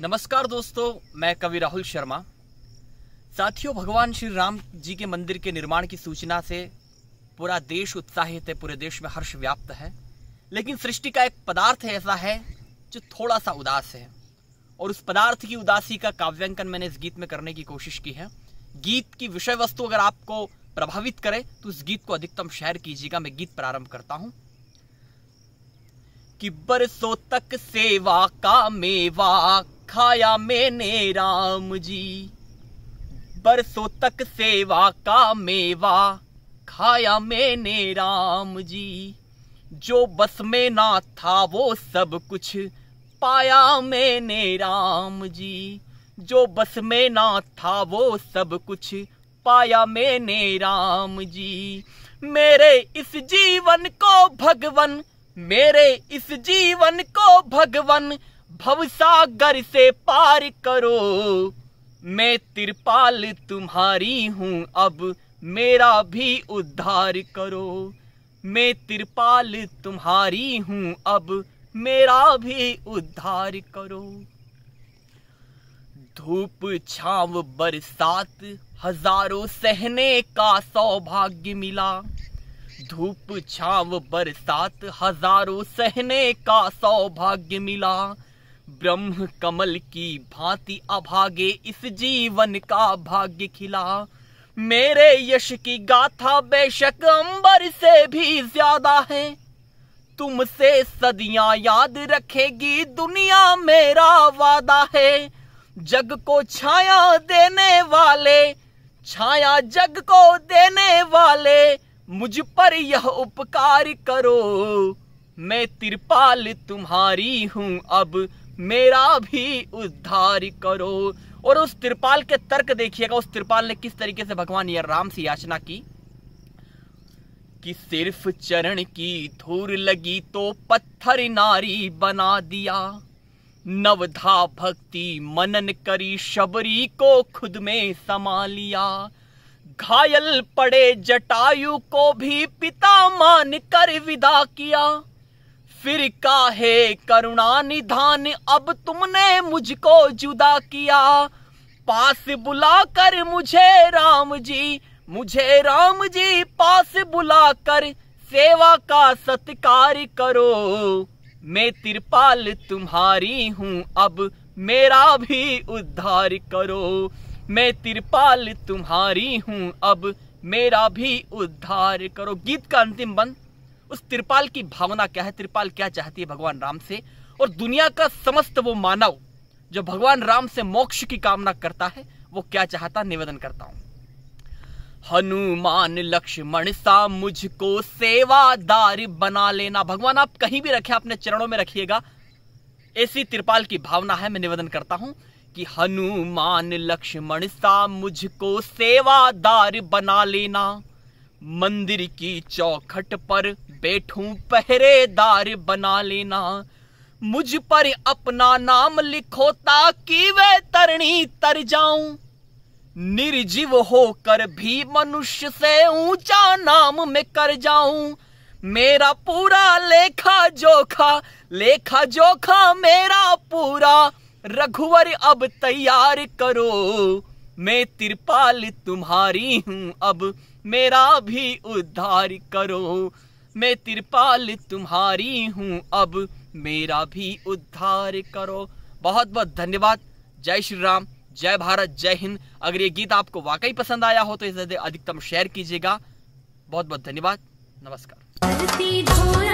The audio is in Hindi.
नमस्कार दोस्तों मैं कवि राहुल शर्मा साथियों भगवान श्री राम जी के मंदिर के निर्माण की सूचना से पूरा देश उत्साहित है पूरे देश में हर्ष व्याप्त है लेकिन सृष्टि का एक पदार्थ ऐसा है जो थोड़ा सा उदास है और उस पदार्थ की उदासी का काव्यांकन मैंने इस गीत में करने की कोशिश की है गीत की विषय वस्तु अगर आपको प्रभावित करे तो इस गीत को अधिकतम शेयर कीजिएगा मैं गीत प्रारंभ करता हूं कि बरसों तक सेवा का मेवा खाया मैंने राम जी बरसों तक सेवा का मेवा खाया मैंने राम जी जो बस में ना था वो सब कुछ पाया मैंने राम जी जो बस में ना था वो सब कुछ पाया मैंने राम जी मेरे इस जीवन को भगवन मेरे इस जीवन को भगवन भवसागर से पार करो मैं तिरपाल तुम्हारी हूँ अब मेरा भी उद्धार करो मैं तिरपाल तुम्हारी हूँ अब मेरा भी उद्धार करो धूप छाव बरसात हजारों सहने का सौभाग्य मिला धूप छाव बरसात हजारों सहने का सौभाग्य मिला ब्रह्म कमल की भांति अभागे इस जीवन का भाग्य खिला मेरे यश की गाथा बेशक अंबर से भी ज्यादा है तुमसे सदियां याद रखेगी दुनिया मेरा वादा है जग को छाया देने वाले छाया जग को देने वाले मुझ पर यह उपकार करो मैं तिरपाल तुम्हारी हूँ अब मेरा भी उद्धार करो और उस तिरपाल के तर्क देखिएगा उस तिरपाल ने किस तरीके से भगवान यह राम से याचना की कि सिर्फ चरण की धूल लगी तो पत्थर नारी बना दिया नवधा भक्ति मनन करी शबरी को खुद में समा लिया घायल पड़े जटायु को भी पिता मान कर विदा किया फिर काहे करुणा निधान अब तुमने मुझको जुदा किया पास बुला कर मुझे राम जी मुझे राम जी पास बुला कर सेवा का सत्कार करो मैं तिरपाल तुम्हारी हूँ अब मेरा भी उद्धार करो मैं तिरपाल तुम्हारी हूँ अब मेरा भी उद्धार करो गीत का अंतिम बंद उस तिरपाल की भावना क्या है तिरपाल क्या चाहती है भगवान राम से और दुनिया का समस्त वो मानव जो भगवान राम से मोक्ष की कामना करता है वो क्या चाहता निवेदन करता हूँ हनुमान लक्ष्मण सा मुझको सेवादार बना लेना भगवान आप कहीं भी रखे अपने चरणों में रखिएगा ऐसी तिरपाल की भावना है मैं निवेदन करता हूं कि हनुमान लक्ष्मण सा मुझको सेवादार बना लेना मंदिर की चौखट पर बैठूं पहरेदार बना लेना मुझ पर अपना नाम लिखो ताकि वे तरणी तर जाऊं निर्जीव होकर भी मनुष्य से ऊंचा नाम में कर जाऊं मेरा पूरा लेखा जोखा लेखा जोखा मेरा पूरा रघुवर अब तैयार करो मैं तिरपाल तुम्हारी हूँ अब मेरा भी उद्धार करो मैं तिरपाल तुम्हारी हूँ अब मेरा भी उद्धार करो बहुत बहुत धन्यवाद जय श्री राम जय भारत जय हिंद अगर ये गीत आपको वाकई पसंद आया हो तो इसे अधिकतम शेयर कीजिएगा बहुत बहुत धन्यवाद नमस्कार